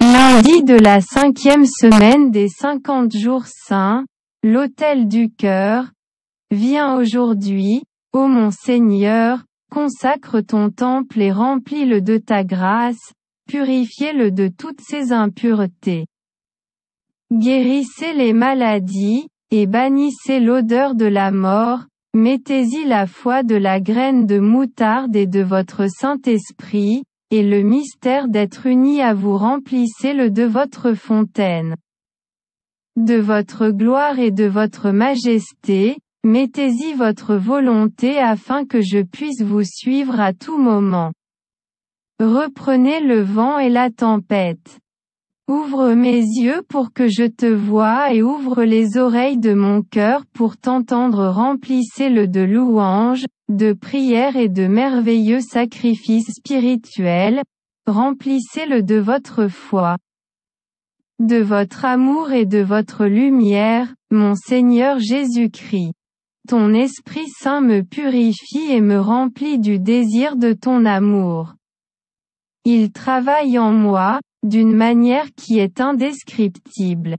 Lundi de la cinquième semaine des cinquante jours saints, L'autel du Cœur, viens aujourd'hui, ô mon Seigneur, consacre ton temple et remplis-le de ta grâce, purifiez-le de toutes ses impuretés. Guérissez les maladies, et bannissez l'odeur de la mort, Mettez-y la foi de la graine de moutarde et de votre Saint-Esprit, et le mystère d'être uni à vous remplissez-le de votre fontaine. De votre gloire et de votre majesté, mettez-y votre volonté afin que je puisse vous suivre à tout moment. Reprenez le vent et la tempête. Ouvre mes yeux pour que je te vois et ouvre les oreilles de mon cœur pour t'entendre remplissez-le de louanges, de prières et de merveilleux sacrifices spirituels, remplissez-le de votre foi, de votre amour et de votre lumière, mon Seigneur Jésus-Christ. Ton Esprit Saint me purifie et me remplit du désir de ton amour. Il travaille en moi, d'une manière qui est indescriptible.